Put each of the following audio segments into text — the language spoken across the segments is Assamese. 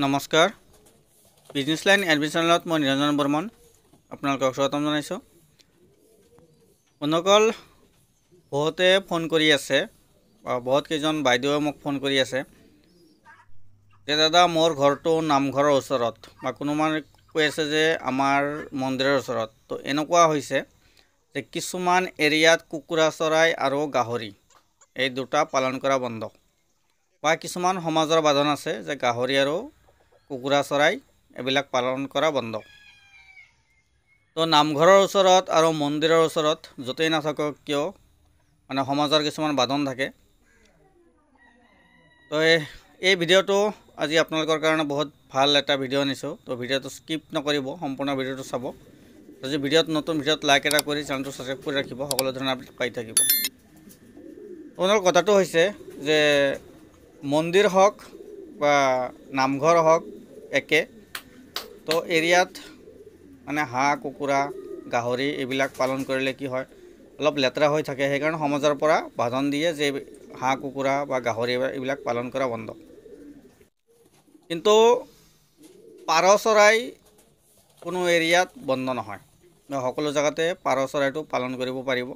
নমস্কাৰ বিজনেছ লাইন এডমিশ্যনত মই নিৰঞ্জন বৰ্মন আপোনালোকক স্বাগতম জনাইছোঁ অন্যসকল বহুতে ফোন কৰি আছে বহুতকেইজন বাইদেউৱে মোক ফোন কৰি আছে যে দাদা মোৰ ঘৰটো নামঘৰৰ ওচৰত বা কোনোবাই কৈ আছে যে আমাৰ মন্দিৰৰ ওচৰত তো এনেকুৱা হৈছে যে কিছুমান এৰিয়াত কুকুৰা চৰাই আৰু গাহৰি এই দুটা পালন কৰা বন্ধ বা কিছুমান সমাজৰ বাধন আছে যে গাহৰি আৰু কুকুৰা চৰাই এইবিলাক পালন কৰা বন্ধ তো নামঘৰৰ ওচৰত আৰু মন্দিৰৰ ওচৰত য'তেই নাথাকক কিয় মানে সমাজৰ কিছুমান বাদন থাকে তো এই ভিডিঅ'টো আজি আপোনালোকৰ কাৰণে বহুত ভাল এটা ভিডিঅ' আনিছোঁ তো ভিডিঅ'টো স্কিপ নকৰিব সম্পূৰ্ণ ভিডিঅ'টো চাব যদি ভিডিঅ'ত নতুন ভিডিঅ'ত লাইক এটা কৰি চেনেলটো ছাবস্ক্ৰাইব কৰি ৰাখিব সকলো ধৰণৰ আপডেট পাই থাকিব আপোনাৰ কথাটো হৈছে যে মন্দিৰ হওক বা নামঘৰ হওক একে তো এৰিয়াত মানে হাঁহ কুকুৰা গাহৰি এইবিলাক পালন কৰিলে কি হয় অলপ লেতেৰা হৈ থাকে সেইকাৰণে সমাজৰ পৰা বাধন দিয়ে যে হাঁহ কুকুৰা বা গাহৰি এইবিলাক পালন কৰা বন্ধ কিন্তু পাৰ চৰাই কোনো এৰিয়াত বন্ধ নহয় সকলো জেগাতে পাৰ চৰাইটো পালন কৰিব পাৰিব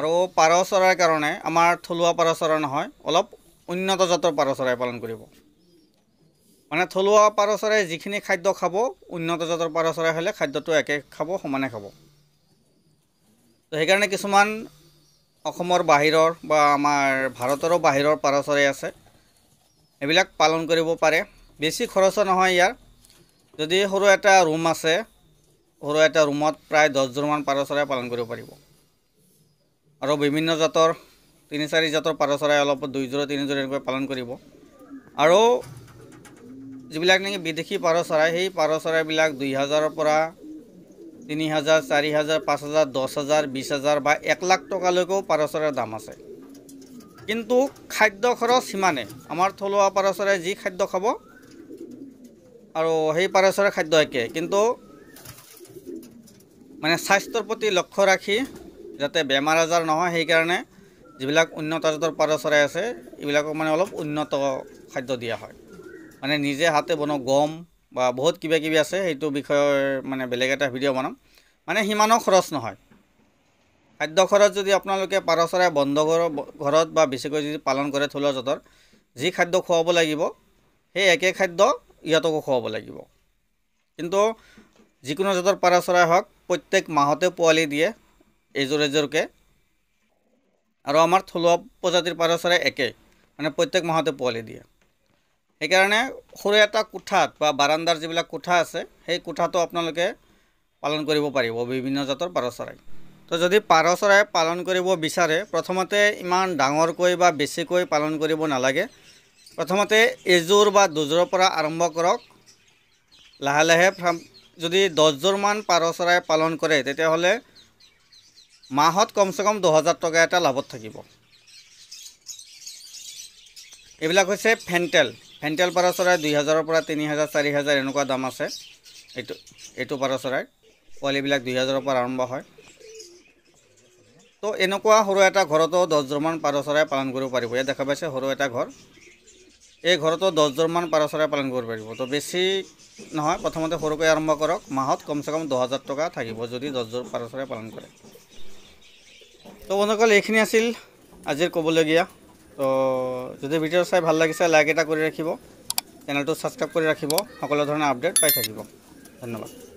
আৰু পাৰ চৰাইৰ কাৰণে আমাৰ থলুৱা পাৰ চৰাই নহয় অলপ উন্নত জাতৰ পাৰ চৰাই পালন কৰিব মানে থলুৱা পাৰ চৰাই যিখিনি খাদ্য খাব উন্নত জাতৰ পাৰ চৰাই হ'লে খাদ্যটো একে খাব সমানে খাব তো সেইকাৰণে কিছুমান অসমৰ বাহিৰৰ বা আমাৰ ভাৰতৰো বাহিৰৰ পাৰ চৰাই আছে এইবিলাক পালন কৰিব পাৰে বেছি খৰচো নহয় ইয়াৰ যদি সৰু এটা ৰুম আছে সৰু এটা ৰুমত প্ৰায় দহযোৰমান পাৰ চৰাই পালন কৰিব পাৰিব আৰু বিভিন্ন জাতৰ তিনি চাৰি জাতৰ পাৰ চৰাই অলপ দুইযোৰ তিনিযোৰ এনেকৈ পালন কৰিব আৰু যিবিলাক নেকি বিদেশী পাৰ চৰাই সেই পাৰ চৰাইবিলাক দুই হাজাৰৰ পৰা তিনি হাজাৰ চাৰি হাজাৰ পাঁচ হাজাৰ দহ হাজাৰ বিছ হাজাৰ বা এক লাখ টকালৈকেও পাৰ চৰাইৰ দাম আছে কিন্তু খাদ্য খৰচ সিমানেই আমাৰ থলুৱা পাৰ চৰাই যি খাদ্য খাব আৰু সেই পাৰ চৰাই খাদ্য একে কিন্তু মানে স্বাস্থ্যৰ প্ৰতি লক্ষ্য ৰাখি যাতে বেমাৰ আজাৰ নহয় সেইকাৰণে যিবিলাক উন্নত জাতৰ পাৰ চৰাই আছে এইবিলাকক মানে অলপ উন্নত খাদ্য দিয়া হয় মানে নিজে হাতে বনাওঁ গম বা বহুত কিবা কিবাকিবি আছে সেইটো বিষয়ৰ মানে বেলেগ এটা ভিডিঅ' বনাম মানে সিমানো খৰচ নহয় খাদ্য খৰচ যদি আপোনালোকে পাৰ চৰাই বন্ধ ঘৰৰ ঘৰত বা বেছিকৈ যদি পালন কৰে থলুৱা জঁটৰ যি খাদ্য খুৱাব লাগিব সেই একে খাদ্য ইহঁতকো খুৱাব লাগিব কিন্তু যিকোনো জঁটৰ পাৰ চৰাই হওক প্ৰত্যেক মাহতে পোৱালি দিয়ে এযোৰ এযোৰকৈ আৰু আমাৰ থলুৱা প্ৰজাতিৰ পাৰ চৰাই একেই মানে প্ৰত্যেক মাহতে পোৱালি দিয়ে সেইকাৰণে সৰু এটা কোঠাত বা বাৰান্দাৰ যিবিলাক কোঠা আছে সেই কোঠাটো আপোনালোকে পালন কৰিব পাৰিব বিভিন্ন জাতৰ পাৰ চৰাই তো যদি পাৰ চৰাই পালন কৰিব বিচাৰে প্ৰথমতে ইমান ডাঙৰকৈ বা বেছিকৈ পালন কৰিব নালাগে প্ৰথমতে এযোৰ বা দুযোৰৰ পৰা আৰম্ভ কৰক লাহে লাহে যদি দহযোৰমান পাৰ চৰাই পালন কৰে তেতিয়াহ'লে মাহত কমচে কম দুহেজাৰ টকা এটা লাভত থাকিব এইবিলাক হৈছে ফেণ্টেল ফেণ্টেল পাৰ চৰাই দুই হাজাৰৰ পৰা তিনি হাজাৰ চাৰি হাজাৰ এনেকুৱা দাম আছে এইটো এইটো পাৰ চৰাই পোৱালিবিলাক দুই হাজাৰৰ পৰা আৰম্ভ হয় তো এনেকুৱা সৰু এটা ঘৰতো দহযোৰমান পাৰ চৰাই পালন কৰিব পাৰিব ইয়াত দেখা পাইছে সৰু এটা ঘৰ এই ঘৰতো দহযোৰমান পাৰ চৰাই পালন কৰিব পাৰিব তো বেছি নহয় প্ৰথমতে সৰুকৈ আৰম্ভ কৰক মাহত কমচে কম দহ হাজাৰ টকা থাকিব যদি দহযোৰ পাৰ চৰাই পালন কৰে তো বন্ধুসকল এইখিনি আছিল আজিৰ ক'বলগীয়া তো যদি ভিডিও চাই ভাল লাগিছে লাইক এটা কৰি ৰাখিব চেনেলটো সাবস্ক্ৰাইব কৰি ৰাখিব সকলো ধৰণৰ আপডেট পাই থাকিব ধন্যবাদ